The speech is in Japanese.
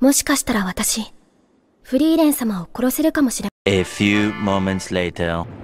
もしかしたら私、フリーレン様を殺せるかもしれ A few moments later.